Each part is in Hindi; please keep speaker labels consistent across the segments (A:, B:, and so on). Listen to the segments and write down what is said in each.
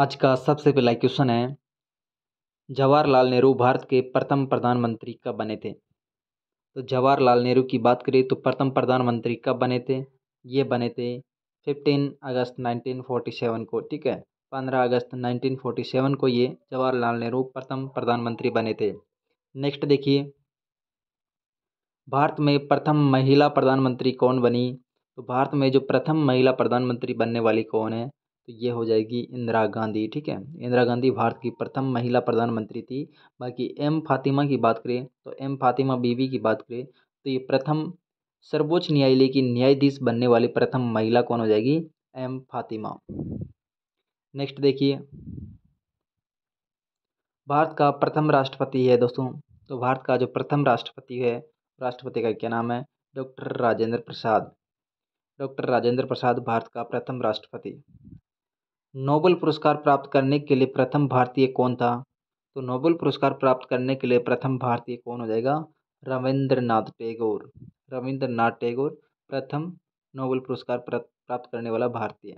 A: आज का सबसे पहला क्वेश्चन है जवाहरलाल नेहरू भारत के प्रथम प्रधानमंत्री कब बने थे तो जवाहरलाल नेहरू की बात करें तो प्रथम प्रधानमंत्री कब बने थे ये बने थे फिफ्टीन अगस्त नाइनटीन फोर्टी सेवन को ठीक है पंद्रह अगस्त नाइनटीन फोर्टी सेवन को ये जवाहरलाल नेहरू प्रथम प्रधानमंत्री बने थे नेक्स्ट देखिए भारत में प्रथम महिला प्रधानमंत्री कौन बनी तो भारत में जो प्रथम महिला प्रधानमंत्री बनने वाली कौन है तो ये हो जाएगी इंदिरा गांधी ठीक है इंदिरा गांधी भारत की प्रथम महिला प्रधानमंत्री थी बाकी एम फातिमा की बात करें तो एम फातिमा बीवी की बात करें तो ये प्रथम सर्वोच्च न्यायालय की न्यायाधीश बनने वाली प्रथम महिला कौन हो जाएगी एम फातिमा नेक्स्ट देखिए भारत का प्रथम राष्ट्रपति है दोस्तों तो भारत का जो प्रथम राष्ट्रपति है राष्ट्रपति का क्या नाम है डॉक्टर राजेंद्र प्रसाद डॉक्टर राजेंद्र प्रसाद भारत का प्रथम राष्ट्रपति नोबेल पुरस्कार प्राप्त करने के लिए प्रथम भारतीय कौन था तो नोबेल पुरस्कार प्राप्त करने के लिए प्रथम भारतीय कौन हो जाएगा रविंद्रनाथ टैगोर रविंद्रनाथ टैगोर प्रथम नोबेल पुरस्कार प्राप्त करने वाला भारतीय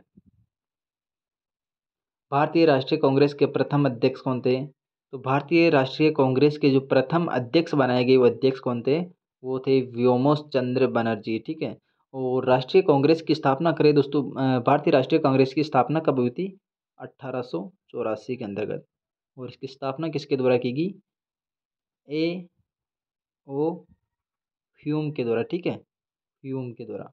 A: भारतीय राष्ट्रीय कांग्रेस के प्रथम अध्यक्ष कौन थे तो भारतीय राष्ट्रीय कांग्रेस के जो प्रथम अध्यक्ष बनाए गए वो अध्यक्ष कौन थे वो थे व्योमोश चंद्र बनर्जी ठीक है और तो राष्ट्रीय कांग्रेस की स्थापना करें दोस्तों भारतीय राष्ट्रीय कांग्रेस की स्थापना कब हुई थी अट्ठारह सौ चौरासी के अंतर्गत और इसकी स्थापना किसके द्वारा की गई ए ओ ह्यूम के द्वारा ठीक है ह्यूम के द्वारा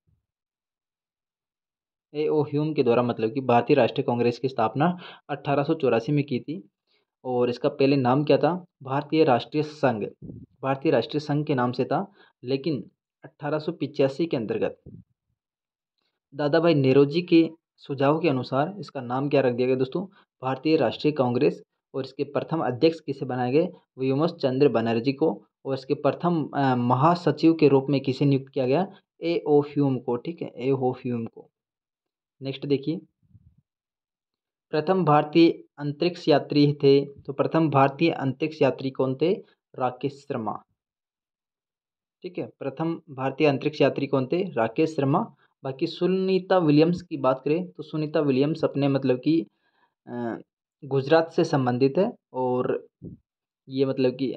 A: ए ओ ह्यूम के द्वारा मतलब कि भारतीय राष्ट्रीय कांग्रेस की स्थापना अट्ठारह में की थी और इसका पहले नाम क्या था भारतीय राष्ट्रीय संघ भारतीय राष्ट्रीय संघ के नाम से था लेकिन अट्ठारह के अंतर्गत दादा भाई नेहरू के सुझाव के अनुसार इसका नाम क्या रख दिया गया दोस्तों भारतीय राष्ट्रीय कांग्रेस और इसके प्रथम अध्यक्ष किसे बनाए गए व्योमस चंद्र बनर्जी को और इसके प्रथम महासचिव के रूप में किसे नियुक्त किया गया ए ओ फ्यूम को ठीक है ए ओ फ्यूम को नेक्स्ट देखिए प्रथम भारतीय अंतरिक्ष यात्री थे तो प्रथम भारतीय अंतरिक्ष यात्री कौन थे राकेश शर्मा ठीक है प्रथम भारतीय अंतरिक्ष यात्री कौन थे राकेश शर्मा बाकी सुनीता विलियम्स की बात करें तो सुनीता विलियम्स अपने मतलब कि गुजरात से संबंधित है और ये मतलब कि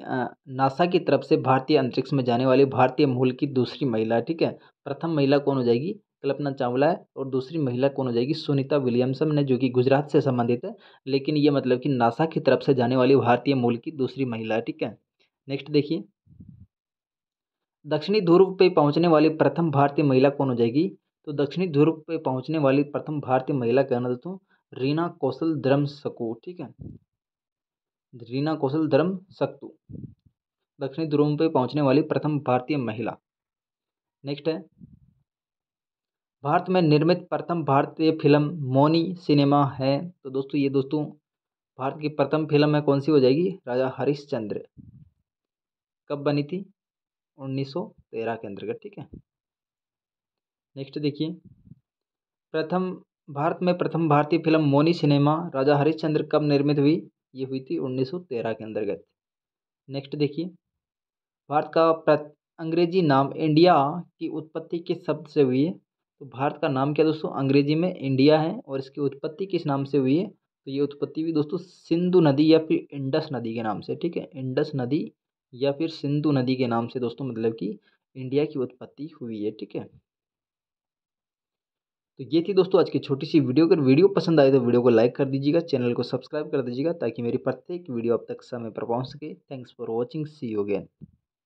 A: नासा की तरफ से भारतीय अंतरिक्ष में जाने वाली भारतीय मूल की दूसरी महिला ठीक है प्रथम महिला कौन हो जाएगी कल्पना चावला है और दूसरी महिला कौन हो जाएगी सुनीता विलियमसन ने जो कि गुजरात से संबंधित है लेकिन ये मतलब कि नासा की तरफ से जाने वाली भारतीय मूल की दूसरी महिला है ठीक है नेक्स्ट देखिए दक्षिणी ध्रुव पे पहुँचने वाली प्रथम भारतीय महिला कौन हो जाएगी तो दक्षिणी ध्रुव पे पहुँचने वाली प्रथम भारतीय महिला कहना दोस्तों रीना कौशल धर्म सकू ठीक है रीना कौशल धर्म सक्तू दक्षिणी ध्रुव पे पहुँचने वाली प्रथम भारतीय महिला नेक्स्ट है भारत में निर्मित प्रथम भारतीय फिल्म मौनी सिनेमा है तो दोस्तों ये दोस्तों भारत की प्रथम फिल्म है कौन सी हो जाएगी राजा हरिश्चंद्र कब बनी थी उन्नीस सौ तेरह के अंतर्गत ठीक है नेक्स्ट देखिए प्रथम भारत में प्रथम भारतीय फिल्म मोनी सिनेमा राजा हरिश्चंद्र कब निर्मित हुई ये हुई थी 1913 के अंतर्गत नेक्स्ट देखिए भारत का अंग्रेजी नाम इंडिया की उत्पत्ति किस शब्द से हुई है तो भारत का नाम क्या दोस्तों अंग्रेजी में इंडिया है और इसकी उत्पत्ति किस नाम से हुई है तो ये उत्पत्ति हुई दोस्तों सिंधु नदी या फिर इंडस नदी के नाम से ठीक है इंडस नदी या फिर सिंधु नदी के नाम से दोस्तों मतलब कि इंडिया की उत्पत्ति हुई है ठीक है तो ये थी दोस्तों आज की छोटी सी वीडियो अगर वीडियो पसंद आए तो वीडियो को लाइक कर दीजिएगा चैनल को सब्सक्राइब कर दीजिएगा ताकि मेरी प्रत्येक वीडियो अब तक समय पर पहुंच सके thanks for watching see you again